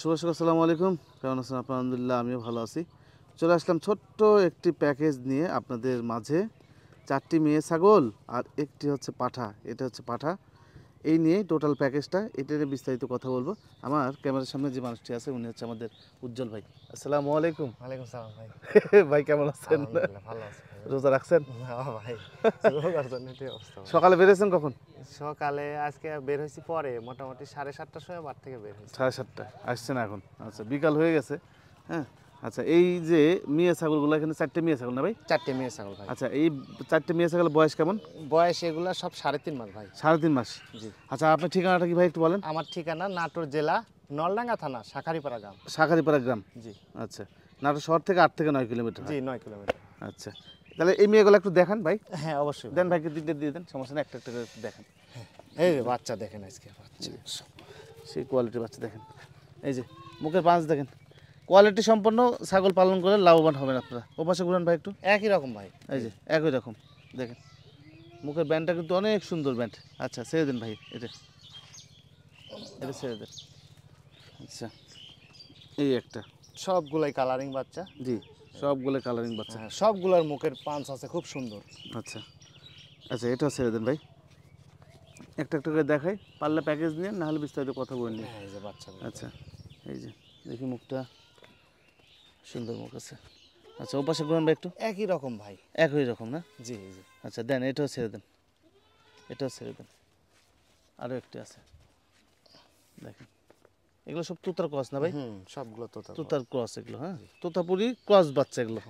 শুভ শুভ আসসালামু আলাইকুম কেমন আছেন আলহামদুলিল্লাহ আমিও ভালো আছি চলে আসলাম ছোট্ট একটি প্যাকেজ নিয়ে আপনাদের মাঝে চারটি মেয়ে ছাগল আর একটি হচ্ছে পাঠা এটা হচ্ছে পাঠা এই নিয়ে টোটাল প্যাকেজটা এটা নিয়ে বিস্তারিত কথা বলবো আমার ক্যামেরার সামনে যে মানুষটি আছে উনি হচ্ছে আমাদের উজ্জ্বল ভাই আসসালামু আলাইকুম ওয়ালাইকুম সালাম ভাই ভাই কেমন আছেন ভালো আছেন রোজা রাখছেন ভাই সকালে বেরিয়েছেন কখন সকালে আজকে বের হয়েছি পরে মোটামুটি সাড়ে সাতটার সময় বার থেকে বের হয়েছি সাড়ে সাতটা আসছেন এখন আচ্ছা বিকাল হয়ে গেছে হ্যাঁ আচ্ছা এই যে মিয়া ছাগলগুলো এখানে চারটে মিয়া ছাগল না ভাই চারটে মিয়া ছাগল ভাই আচ্ছা এই চারটে মিয়া ছাগলের বয়স কেমন বয়স এগুলো সব সাড়ে তিন মাস ভাই সাড়ে তিন মাস জি আচ্ছা আপনার ঠিকানাটা কি ভাই একটু বলেন আমার ঠিকানা নাটোর জেলা নলডাঙ্গা থানা শাখারিপাড়া গ্রাম শাখারিপাড়া গ্রাম জি আচ্ছা নাটোর শহর থেকে আট থেকে নয় কিলোমিটার জি নয় কিলোমিটার আচ্ছা তাহলে এই মেয়েগুলো একটু দেখান ভাই হ্যাঁ অবশ্যই দেন ভাইকে তিনটে দিয়ে দেন সমস্যা নেই একটা একটা করে হ্যাঁ এই বাচ্চা দেখেন আজকে বাচ্চা সেই কোয়ালিটির বাচ্চা দেখেন এই যে মুখের পাঁচ দেখেন কোয়ালিটি সম্পন্ন ছাগল পালন করে লাভবান হবেন আপনারা ও পাশে ঘুরেন ভাই একটু একই রকম ভাই এই যে একই রকম দেখেন মুখের ব্যান্ডটা কিন্তু অনেক সুন্দর ব্যান্ড আচ্ছা ছেড়ে দিন ভাই এটা এটা ছেড়ে দেন আচ্ছা এই একটা সবগুলাই কালারিং বাচ্চা জি সবগুলো কালারিং বাচ্চা হ্যাঁ সবগুলোর মুখের পাঞ্চ আছে খুব সুন্দর আচ্ছা আচ্ছা এটাও ছেড়ে দেন ভাই একটা একটা করে দেখাই পারলে প্যাকেজ নিয়ে নাহলে বিস্তারিত কথা বলে নিন হ্যাঁ, বাচ্চা আচ্ছা এই যে দেখি মুখটা সুন্দর সুন্দরবন আছে আচ্ছা ও পাশে গ্রহণ ভাই একটু একই রকম ভাই একই রকম না জি জি আচ্ছা দেন এটাও ছেড়ে দেন এটাও ছেড়ে দেন আরও একটি আছে দেখেন এগুলো সব তোতার ক্রস না ভাই সবগুলো তোতা তুতার ক্রস এগুলো হ্যাঁ তোতাপুরি ক্রস বাচ্চা এগুলো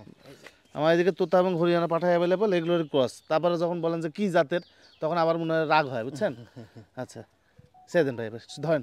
আমার এদিকে তোতা এবং হরিয়ানা পাঠায় অ্যাভেলেবল এগুলোর ক্রস তারপরে যখন বলেন যে কি জাতের তখন আবার মনে হয় রাগ হয় বুঝছেন আচ্ছা সে দেন ভাই ধরেন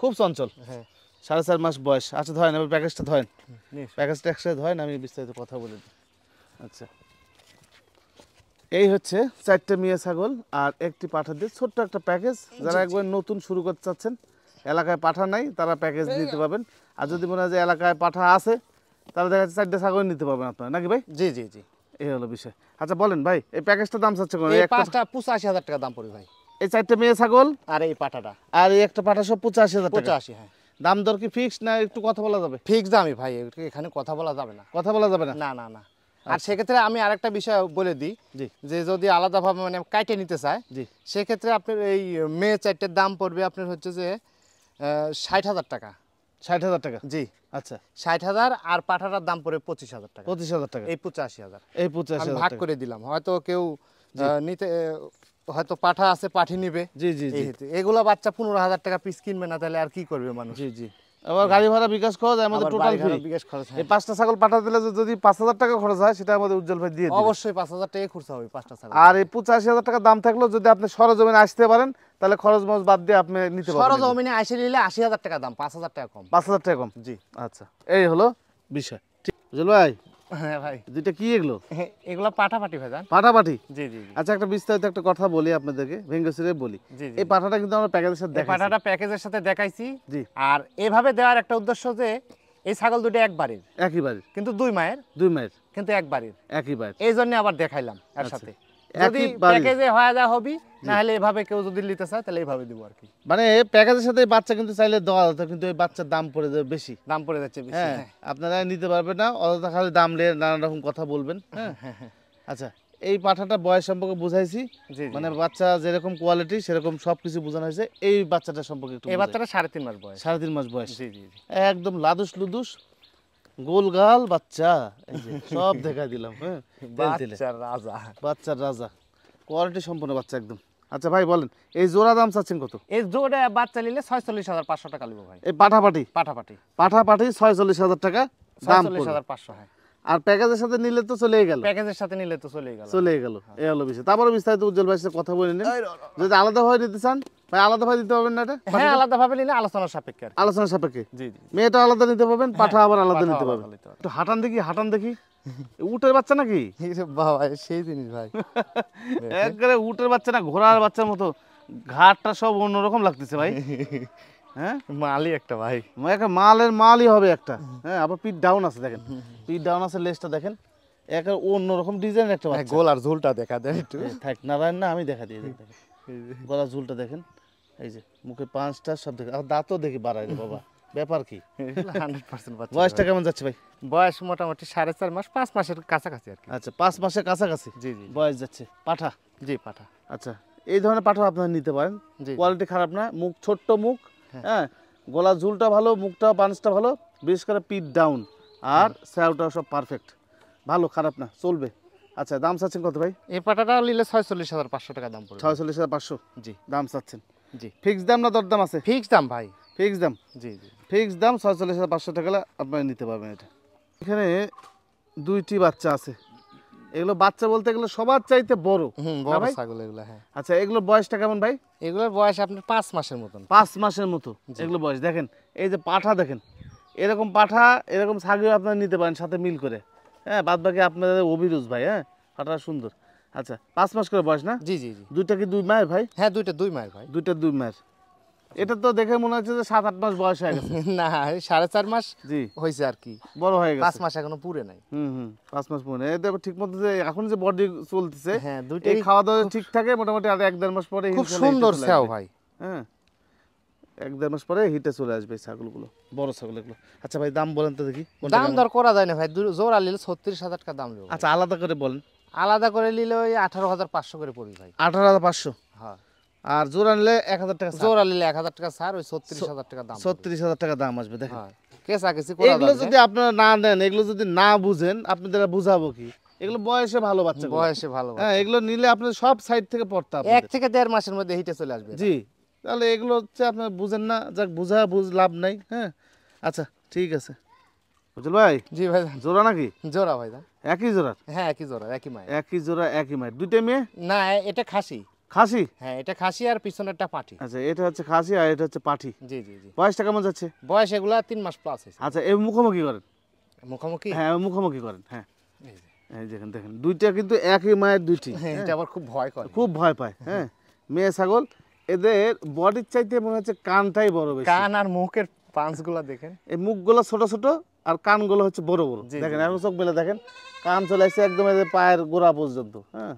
খুব চঞ্চল হ্যাঁ সাড়ে চার মাস বয়স আচ্ছা ধরেন এবার প্যাকেজটা ধরেন প্যাকেজটা একসাথে ধরেন আমি বিস্তারিত কথা বলে দিই আচ্ছা এই হচ্ছে চারটে মেয়ে ছাগল আর একটি পাঠা দিয়ে ছোট্ট একটা প্যাকেজ যারা একবার নতুন শুরু করতে চাচ্ছেন এলাকায় পাঠা নাই তারা প্যাকেজ নিতে পারবেন আর যদি মনে হয় যে এলাকায় পাঠা আছে তাহলে দেখা যাচ্ছে চারটে ছাগল নিতে পারবেন আপনারা নাকি ভাই জি জি জি এই হলো বিষয় আচ্ছা বলেন ভাই এই প্যাকেজটা দাম চাচ্ছে পাঁচটা পঁচাশি হাজার টাকা দাম পড়বে ভাই এই চারটে মেয়ে ছাগল আর এই পাটাটা আর এই একটা পাটা সব পঁচাশি হাজার পঁচাশি হ্যাঁ দাম দর কি ফিক্স না একটু কথা বলা যাবে ফিক্স দামই ভাই এখানে কথা বলা যাবে না কথা বলা যাবে না না না না আর আচ্ছা। সেক্ষেত্রে আমি আরেকটা বিষয় বলে দিই যে যদি আলাদাভাবে মানে কাটে নিতে চায় সেক্ষেত্রে আপনার এই মেয়ে চারটের দাম পড়বে আপনার হচ্ছে যে ষাট হাজার টাকা ষাট হাজার টাকা জি আচ্ছা ষাট হাজার আর পাঠাটার দাম পড়ে পঁচিশ হাজার টাকা পঁচিশ হাজার টাকা এই পঁচাশি হাজার এই পঁচাশি ভাগ করে দিলাম হয়তো কেউ নিতে হয়তো পাঠা আছে পাঠি নিবে জি জি জি এগুলো বাচ্চা পনেরো হাজার টাকা পিস কিনবে না তাহলে আর কি করবে মানুষ জি জি আবার গাড়ি ভাড়া বিকাশ খরচ আমাদের টোটাল বিকাশ খরচ এই হ্যাঁ। পাঁচটা ছাগল পাঠা দিলে যদি পাঁচ হাজার টাকা খরচ হয় সেটা আমাদের উজ্জ্বল ভাই দিয়ে অবশ্যই পাঁচ হাজার টাকা খরচ হবে পাঁচটা ছাগল আর এই পঁচাশি হাজার টাকা দাম থাকলেও যদি আপনি সরজমিনে আসতে পারেন তাহলে খরচ মরচ বাদ দিয়ে আপনি নিতে পারেন সরজমিনে আসে নিলে আশি হাজার টাকা দাম পাঁচ হাজার টাকা কম পাঁচ হাজার টাকা কম জি আচ্ছা এই হলো বিষয় ঠিক বুঝলো ভাই হ্যাঁ, কথা বলি আপনাদেরকে বলি এই পাঠাটা কিন্তু প্যাকেজের সাথে পাঠাটা প্যাকেজের সাথে দেখাইছি আর এভাবে দেওয়ার একটা উদ্দেশ্য যে এই ছাগল একবারের একই বাড়ির কিন্তু দুই মায়ের দুই মায়ের কিন্তু একবারের একই বার এই জন্য আবার দেখাইলাম একসাথে আচ্ছা। যদি প্যাকেজে হয় যা হবি নাহলে এভাবে কেউ যদি নিতে চায় তাহলে এইভাবে আর কি মানে প্যাকেজের সাথে বাচ্চা কিন্তু চাইলে দেওয়া যেত কিন্তু এই বাচ্চার দাম পড়ে যাবে বেশি দাম পড়ে যাচ্ছে বেশি হ্যাঁ, হ্যাঁ। আপনারা নিতে পারবেন না অযথা খালি দাম নিয়ে নানা রকম কথা বলবেন হ্যাঁ। আচ্ছা এই পাঠাটা বয়স সম্পর্কে বুঝাইছি মানে বাচ্চা যেরকম কোয়ালিটি সেরকম সবকিছু বোঝানো হয়েছে এই বাচ্চাটা সম্পর্কে একটু এই বাচ্চাটা সাড়ে তিন মাস বয়স সাড়ে তিন মাস বয়স একদম লাদুস লুদুস গোলগাল বাচ্চা সব দেখা দিলাম হ্যাঁ বাচ্চার রাজা কোয়ালিটি সম্পূর্ণ বাচ্চা একদম আচ্ছা ভাই বলেন এই জোড়া দাম চাচ্ছেন কত এই জোড়া বাচ্চা নিলে ছয়চল্লিশ হাজার পাঁচশো টাকা নিব ভাই এই পাঠাপাটি পাঠাপাটি পাঠাপাটি ছয়চল্লিশ হাজার টাকা ছয়চল্লিশ হাজার পাঁচশো হয় হ্যাঁ। আর প্যাকেজের সাথে নিলে তো চলেই গেল প্যাকেজের সাথে নিলে তো চলেই গেল চলেই গেল হ্যাঁ। এই হলো বিষয় তারপরে বিস্তারিত উজ্জ্বল ভাইয়ের সাথে কথা বলে নিন যদি আলাদা ভাবে চান ভাই আলাদা ভাবে দিতে পারবেন না এটা হ্যাঁ আলাদা ভাবে নিলে আলোচনা সাপেক্ষে আলোচনা সাপেক্ষে জি জি মেয়েটা আলাদা নিতে পারবেন পাঠা হ্যাঁ, আবার আলাদা নিতে পারবেন একটু হাঁটান দেখি হাঁটান দেখি উটের বাচ্চা নাকি বাবা সেই জিনিস ভাই একবারে উটের বাচ্চা না ঘোড়ার বাচ্চার মতো ঘাটটা সব অন্যরকম লাগতেছে ভাই হ্যাঁ মালই একটা ভাই মানে একটা মালের মালই হবে একটা হ্যাঁ আবার পিট ডাউন আছে দেখেন পিট ডাউন আছে লেসটা দেখেন একটা অন্যরকম ডিজাইন একটা ঝুলটা দেখা দেন একটু থাক নারায়ণ না আমি দেখা দিয়ে দেখেন ঝুলটা দেখেন এই যে মুখে পাঁচটা সব আর দাঁতও দেখি বাবা ব্যাপার কি বয়সটা কেমন যাচ্ছে ভাই বয়স মোটামুটি সাড়ে চার মাস পাঁচ মাসের কাছাকাছি আর কি আচ্ছা পাঁচ মাসের কাছাকাছি জি জি বয়স যাচ্ছে পাঠা জি পাঠা আচ্ছা এই ধরনের পাঠা আপনারা নিতে পারেন কোয়ালিটি খারাপ না মুখ ছোট্ট মুখ হ্যাঁ, হ্যাঁ। গলা ঝুলটা ভালো মুখটা পাঞ্চটা ভালো বিশেষ করে পিট ডাউন আর স্যাওটা সব পারফেক্ট ভালো খারাপ না চলবে আচ্ছা দাম চাচ্ছেন কত ভাই এই পাটাটা নিলে ছয়চল্লিশ হাজার পাঁচশো টাকা দাম পড়বে ছয়চল্লিশ হাজার পাঁচশো জি দাম চাচ্ছেন জি ফিক্স দাম না দরদাম আছে ফিক্স দাম ভাই ফিক্স দাম জি জি ফিক্স দাম ছয়চল্লিশ হাজার পাঁচশো টাকা আপনারা নিতে পারবেন এটা এখানে দুইটি বাচ্চা আছে এগুলো বাচ্চা বলতে গেলে সবার চাইতে বড় বড় ছাগল এগুলো হ্যাঁ আচ্ছা এগুলো বয়সটা কেমন ভাই এগুলোর বয়স আপনার পাঁচ মাসের মতন পাঁচ মাসের মতো এগুলো বয়স দেখেন এই যে পাঠা দেখেন এরকম পাঠা এরকম ছাগল আপনারা নিতে পারেন সাথে মিল করে হ্যাঁ বাদ বাকি আপনাদের অভিরুচ ভাই হ্যাঁ পাঠা সুন্দর আচ্ছা পাঁচ মাস করে বয়স না জি জি জি দুইটা কি দুই মায়ের ভাই হ্যাঁ দুইটা দুই মায়ের ভাই দুইটা দুই মায়ের এটা তো দেখে মনে হচ্ছে যে সাত আট মাস বয়স হয়ে গেছে না সাড়ে চার মাস জি হয়েছে আর কি বড় হয়ে গেছে পাঁচ মাস এখনো পুরে নাই হুম হুম পাঁচ মাস পুরে নাই দেখো ঠিক মতো যে এখন যে বডি চলতেছে হ্যাঁ দুইটাই খাওয়া দাওয়া ঠিক থাকে মোটামুটি আর এক দেড় মাস পরে খুব সুন্দর ছাও ভাই হ্যাঁ এক দেড় মাস পরে হিটে চলে আসবে ছাগলগুলো বড় ছাগল গুলো আচ্ছা ভাই দাম বলেন তো দেখি দাম দর করা যায় না ভাই জোর আলিল ছত্রিশ হাজার টাকা দাম নেবো আচ্ছা আলাদা করে বলেন আলাদা করে নিলে ওই আঠারো হাজার পাঁচশো করে পড়বে ভাই আঠারো হাজার পাঁচশো হ্যাঁ আর জোড়া নিলে এক হাজার টাকা জোড়া নিলে এক হাজার টাকা স্যার ওই ছত্রিশ হাজার টাকা দাম ছত্রিশ হাজার টাকা দাম আসবে দেখেন কেসাকেসি এগুলো যদি আপনারা না নেন এগুলো যদি না বুঝেন আপনাদের বুঝাবো কি এগুলো বয়সে ভালো বাচ্চা বয়সে ভালো হ্যাঁ এগুলো নিলে আপনি সব সাইড থেকে পড়তে হবে এক থেকে দেড় মাসের মধ্যে হিটে চলে আসবে জি তাহলে এগুলো হচ্ছে আপনি বুঝেন না যাক বুঝা বুঝ লাভ নাই হ্যাঁ আচ্ছা ঠিক আছে বুঝল ভাই জি ভাই জোড়া নাকি জোড়া ভাই একই জোড়া হ্যাঁ একই জোড়া একই মাই একই জোড়া একই মাই দুইটা মেয়ে না এটা খাসি খাসি হ্যাঁ এটা খাসি আর পিছনেরটা পাঠি আচ্ছা এটা হচ্ছে খাসি আর এটা হচ্ছে পাঠি জি জি জি বয়সটা কেমন যাচ্ছে বয়স এগুলা তিন মাস প্লাস হয়েছে আচ্ছা এই মুখোমুখি করেন মুখোমুখি হ্যাঁ মুখোমুখি করেন হ্যাঁ এই দেখেন দেখেন দুইটা কিন্তু একই মায়ের দুইটি এটা হ্যাঁ। আবার খুব ভয় করে খুব ভয় পায় হ্যাঁ মেয়ে ছাগল এদের বডির চাইতে মনে হচ্ছে কানটাই বড় বেশি কান আর মুখের পাঁচগুলা দেখেন এই মুখগুলো ছোট ছোট আর কানগুলো হচ্ছে বড় বড় দেখেন এখন চোখ মেলে দেখেন কান চলে আসছে একদম পায়ের গোড়া পর্যন্ত হ্যাঁ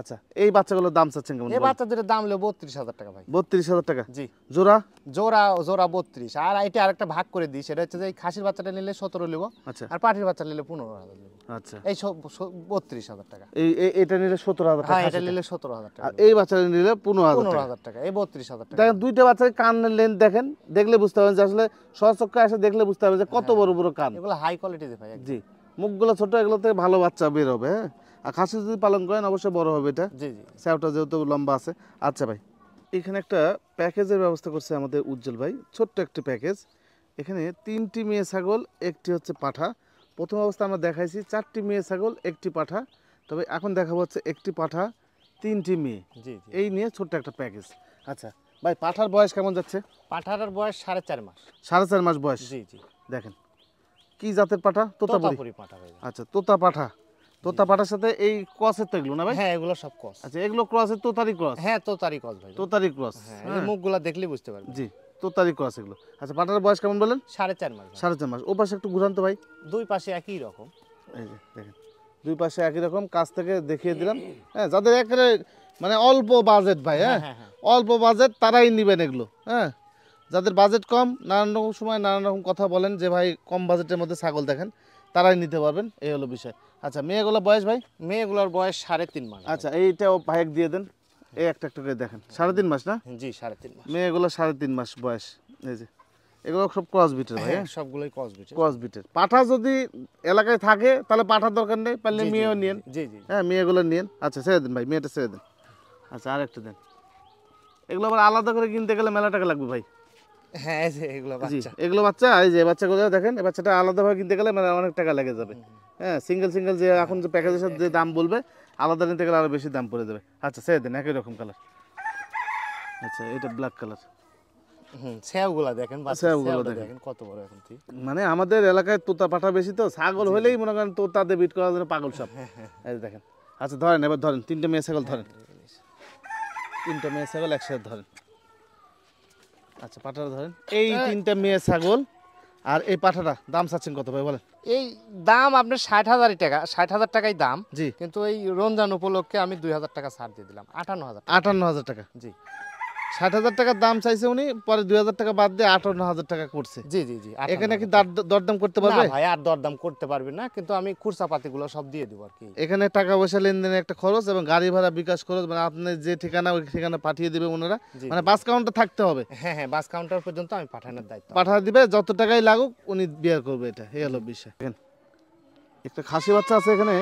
আচ্ছা এই বাচ্চাগুলোর দাম চাচ্ছেন কেমন এই বাচ্চাদের দাম হলো বত্রিশ হাজার টাকা ভাই বত্রিশ হাজার টাকা জি জোড়া জোড়া জোড়া বত্রিশ আর এটা আরেকটা ভাগ করে দিই সেটা হচ্ছে যে এই খাসির বাচ্চাটা নিলে সতেরো নেবো আচ্ছা আর বাচ্চা নিলে পনেরো হাজার আচ্ছা এই বত্রিশ হাজার টাকা এই এটা নিলে সতেরো হাজার টাকা হ্যাঁ, এটা নিলে সতেরো হাজার টাকা এই বাচ্চাটা নিলে পনেরো হাজার হাজার টাকা এই বত্রিশ হাজার টাকা দেখেন দুইটা বাচ্চার কানের লেন্থ দেখেন দেখলে বুঝতে পারবেন যে আসলে সচক্ষে এসে দেখলে বুঝতে পারবেন যে কত হ্যাঁ। বড় বড় কান এগুলো হাই কোয়ালিটিতে ভাই জি মুখগুলো ছোট এগুলোতে ভালো বাচ্চা বের হবে হ্যাঁ আর খাসি যদি পালন করেন অবশ্যই বড় হবে এটা জি জি স্যাওটা যেহেতু লম্বা আছে আচ্ছা ভাই এখানে একটা প্যাকেজের ব্যবস্থা করছে আমাদের উজ্জ্বল ভাই ছোট্ট একটি প্যাকেজ এখানে তিনটি মেয়ে ছাগল একটি হচ্ছে পাঠা প্রথম অবস্থা আমরা দেখাইছি চারটি মেয়ে ছাগল একটি পাঠা তবে এখন দেখাবো হচ্ছে একটি পাঠা তিনটি মেয়ে জি এই নিয়ে ছোট্ট একটা প্যাকেজ আচ্ছা ভাই পাঠার বয়স কেমন যাচ্ছে পাঠার বয়স সাড়ে চার মাস সাড়ে চার মাস বয়স জি জি দেখেন কি জাতের পাঠা তোতা পাঠা আচ্ছা তোতা পাঠা তোতা পাটার সাথে এই ক্রসের তো এগুলো না ভাই হ্যাঁ এগুলো সব ক্রস আচ্ছা এগুলো ক্রসের তোতারি ক্রস হ্যাঁ তোতারি ক্রস ভাই তোতারি ক্রস হ্যাঁ, হ্যাঁ। মুখগুলা দেখলে বুঝতে পারবেন জি তোতারি ক্রস এগুলো আচ্ছা পাটার বয়স কেমন বলেন সাড়ে চার মাস সাড়ে চার মাস ও পাশে একটু ঘুরান্ত ভাই দুই পাশে একই রকম এই যে দেখেন দুই পাশে একই রকম কাজ থেকে দেখিয়ে দিলাম হ্যাঁ যাদের একেবারে মানে অল্প বাজেট ভাই হ্যাঁ, হ্যাঁ, হ্যাঁ অল্প বাজেট তারাই নেবেন এগুলো হ্যাঁ যাদের বাজেট কম নানান রকম সময় নানান রকম কথা বলেন যে ভাই কম বাজেটের মধ্যে ছাগল দেখেন তারাই নিতে পারবেন এই হলো বিষয় আচ্ছা মেয়েগুলোর বয়স ভাই মেয়েগুলোর বয়স সাড়ে তিন মাস আচ্ছা এইটাও ভাইক দিয়ে দেন এই একটা একটা করে দেখেন সাড়ে তিন মাস না জি সাড়ে তিন মাস মেয়েগুলো সাড়ে তিন মাস বয়স এই যে এগুলো সব ক্রস বিটের ভাই হ্যাঁ? হ্যাঁ, সবগুলোই ক্রস বিটের ক্রস বিটের পাঠা যদি এলাকায় থাকে তাহলে পাঠার দরকার নেই পারলে মেয়েও নিন জি জি হ্যাঁ মেয়েগুলো নিন আচ্ছা ছেড়ে দিন ভাই মেয়েটা ছেড়ে দিন আচ্ছা আরেকটা দেন এগুলো আবার আলাদা করে কিনতে গেলে মেলা টাকা লাগবে ভাই হ্যাঁ এগুলো বাচ্চা এগুলো বাচ্চা এই যে বাচ্চাগুলো দেখেন এই বাচ্চাটা আলাদাভাবে কিনতে গেলে মানে অনেক টাকা লেগে যাবে হ্যাঁ সিঙ্গেল সিঙ্গেল যে এখন যে প্যাকেজের সাথে যে দাম বলবে আলাদা নিতে গেলে আরও বেশি দাম পড়ে যাবে আচ্ছা সে দিন একই রকম কালার আচ্ছা এটা ব্ল্যাক কালার দেখেন দেখেন কত বড় মানে আমাদের এলাকায় তোতা পাঠা বেশি তো ছাগল হলেই মনে করেন তোতাতে বিট করার জন্য পাগল সব হ্যাঁ, হ্যাঁ। দেখেন আচ্ছা ধরেন এবার ধরেন তিনটে মেয়ে ছাগল ধরেন হ্যাঁ, তিনটে মেয়ে ছাগল একসাথে ধরেন আচ্ছা পাঠাটা ধরেন এই তিনটা মেয়ে ছাগল আর এই পাঠাটা দাম চাচ্ছেন কত ভাই বলেন এই দাম আপনার ষাট হাজারই টাকা ষাট হাজার টাকাই দাম জি কিন্তু এই রমজান উপলক্ষে আমি দুই হাজার টাকা ছাড় দিয়ে দিলাম আটান্ন হাজার আটান্ন হাজার টাকা জি ষাট হাজার টাকার দাম চাইছে উনি পরে দুই হাজার টাকা বাদ দিয়ে আটান্ন হাজার টাকা করছে জি জি জি এখানে কি দরদাম করতে পারবে ভাই আর দরদাম করতে পারবে না কিন্তু আমি খুরসাপাতি গুলো সব দিয়ে দেবো আর কি এখানে টাকা পয়সা লেনদেনের একটা খরচ এবং গাড়ি ভাড়া বিকাশ খরচ মানে আপনি যে ঠিকানা ওই ঠিকানা পাঠিয়ে দেবে ওনারা মানে বাস কাউন্টার থাকতে হবে হ্যাঁ হ্যাঁ বাস কাউন্টার পর্যন্ত আমি পাঠানোর দায়িত্ব পাঠা দিবে যত টাকাই লাগুক উনি বিয়ে করবে এটা এই হলো বিষয় একটা খাসি বাচ্চা আছে এখানে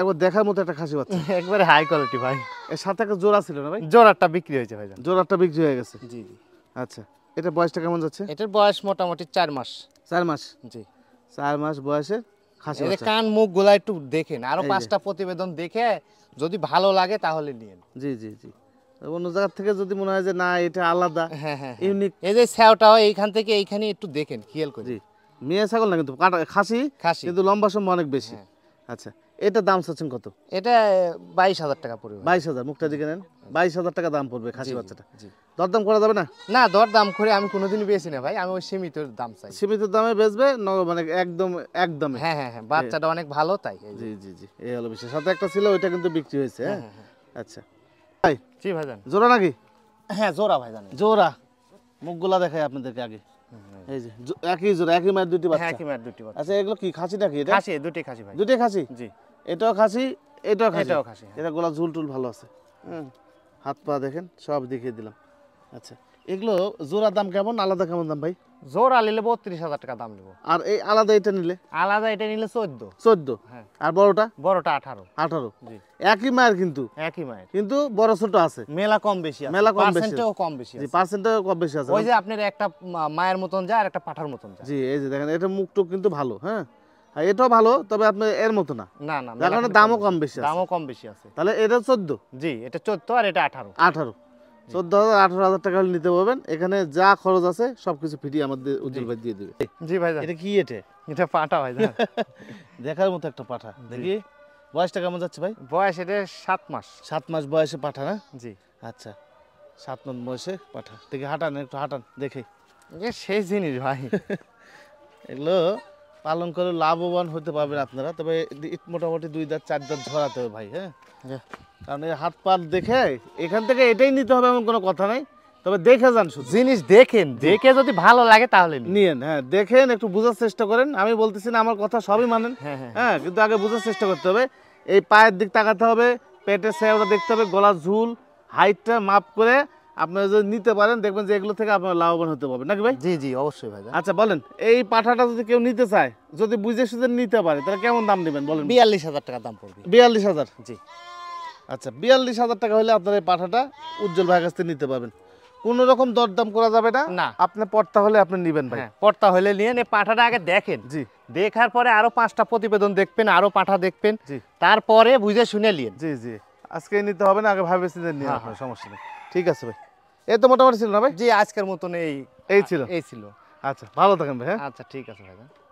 একবার দেখার মতো একটা খাসি বাচ্চা একবারে হাই কোয়ালিটি ভাই এর সাথে একটা জোড়া ছিল না ভাই জোড়াটা বিক্রি হয়েছে ভাই জোড়াটা বিক্রি হয়ে গেছে জি জি আচ্ছা এটা বয়সটা কেমন যাচ্ছে এটার বয়স মোটামুটি চার মাস চার মাস জি চার মাস বয়সে খাসি কান মুখ গুলা একটু দেখেন আরো পাঁচটা প্রতিবেদন দেখে যদি ভালো লাগে তাহলে নিয়েন জি জি জি অন্য জায়গার থেকে যদি মনে হয় যে না এটা আলাদা হ্যাঁ, হ্যাঁ, হ্যাঁ। ইউনিক এই যে স্যাওটা এইখান থেকে এইখানে একটু দেখেন খেয়াল করে মেয়ে ছাগল না কিন্তু খাসি খাসি কিন্তু লম্বা সময় অনেক বেশি আচ্ছা এটা দাম চাচ্ছেন কত এটা বাইশ হাজার টাকা পড়বে বাইশ হাজার মুখটা দিকে নেন বাইশ হাজার টাকা দাম পড়বে খাসি বাচ্চাটা দর দাম করা যাবে না না দর দাম করে আমি কোনোদিনই বেশি না ভাই আমি ওই সীমিত দাম চাই সীমিত দামে বেচবে মানে একদম একদম হ্যাঁ হ্যাঁ হ্যাঁ বাচ্চাটা অনেক ভালো তাই জি জি জি এই হলো বিষয় সাথে একটা ছিল ওইটা কিন্তু বিক্রি হয়েছে হ্যাঁ, হ্যাঁ, হ্যাঁ, হ্যাঁ। আচ্ছা ভাই জি জান জোড়া নাকি হ্যাঁ জোড়া ভাই জান জোড়া মুখগুলা দেখাই আপনাদেরকে আগে এই যে একই জোড়া একই মায়ের দুটি বাচ্চা একই মায়ের দুটি বাচ্চা আচ্ছা এগুলো কি খাসি নাকি এটা খাসি দুটি খাসি ভাই দুটি খাসি জি এটাও খাসি এটাও খাসি এটাও খাসি হ্যাঁ। এটা গোলা ঝুল টুল ভালো আছে হুম হাত পা দেখেন সব দেখিয়ে দিলাম আচ্ছা এগুলো জোড়া দাম কেমন আলাদা কেমন দাম ভাই জোড়া নিলে বত্রিশ হাজার টাকা দাম নেবো আর এই আলাদা এটা নিলে আলাদা এটা নিলে চোদ্দ চোদ্দ হ্যাঁ। আর বড়টা বড়টা আঠারো আঠারো একই মায়ের কিন্তু একই মায়ের কিন্তু বড় ছোট আছে মেলা কম বেশি মেলা কম বেশি কম বেশি পার্সেন্টও কম বেশি আছে ওই যে আপনার একটা মায়ের মতন যায় আর একটা পাঠার মতন যায় জি এই যে দেখেন এটা মুখটুক কিন্তু ভালো হ্যাঁ হ্যাঁ এটাও ভালো তবে আপনি এর মতো না না না যার কারণে দামও কম বেশি দামও কম বেশি আছে তাহলে এটা চোদ্দ জি এটা চোদ্দ আর এটা আঠারো আঠারো চোদ্দ হাজার আঠারো হাজার টাকা নিতে পারবেন এখানে যা খরচ আছে সবকিছু ফিটিয়ে আমাদের উজ্জ্বল ভাই দিয়ে দেবে জি ভাই এটা কি এটা এটা পাঠা ভাই দেখার মতো একটা পাঠা দেখি বয়সটা কেমন যাচ্ছে ভাই বয়স এটা সাত মাস সাত মাস বয়সে পাঠা না জি আচ্ছা সাত মাস বয়সে পাঠা দেখি হাঁটান একটু হাঁটান দেখে সেই জিনিস ভাই এগুলো পালন করে লাভবান হতে পারবেন আপনারা তবে মোটামুটি দুই দাঁত চার দাঁত ঝরাতে হবে ভাই হ্যাঁ কারণ এই হাত পাত দেখে এখান থেকে এটাই নিতে হবে এমন কোনো কথা নাই তবে দেখে যান শুধু জিনিস দেখেন দেখে যদি ভালো লাগে তাহলে নিয়েন হ্যাঁ দেখেন একটু বোঝার চেষ্টা করেন আমি বলতেছি না আমার কথা সবই মানেন হ্যাঁ, হ্যাঁ, হ্যাঁ।, হ্যাঁ কিন্তু আগে বোঝার চেষ্টা করতে হবে এই পায়ের দিক তাকাতে হবে পেটের স্যাওটা দেখতে হবে গলার ঝুল হাইটটা মাপ করে আপনারা যদি নিতে পারেন দেখবেন যে এগুলো থেকে আপনার লাভবান হতে পারবেন নাকি ভাই জি জি অবশ্যই ভাই আচ্ছা বলেন এই পাঠাটা যদি কেউ নিতে চায় যদি বুঝে সুঝে নিতে পারে তাহলে কেমন দাম নেবেন বলেন বিয়াল্লিশ হাজার টাকা দাম পড়বে বিয়াল্লিশ হাজার জি আচ্ছা বিয়াল্লিশ হাজার টাকা হলে আপনার এই পাঠাটা উজ্জ্বল ভাইয়ের কাছ থেকে নিতে পারবেন কোনো রকম দরদাম করা যাবে না না আপনি পর্তা হলে আপনি নেবেন ভাই হ্যাঁ, পর্তা হলে নিয়ে এই পাঠাটা আগে দেখেন জি দেখার পরে আরো পাঁচটা প্রতিবেদন দেখবেন আরো পাঠা দেখবেন জি তারপরে বুঝে শুনে নিন জি জি আজকে নিতে হবে না আগে ভাবে চিন্তা নিয়ে হ্যাঁ, হ্যাঁ। সমস্যা নেই ঠিক আছে ভাই এই তো মোটামুটি ছিল না ভাই জি আজকের মতন এই এই ছিল এই ছিল আচ্ছা ভালো থাকেন ভাই হ্যাঁ আচ্ছা ঠিক আছে ভাই হ্যাঁ।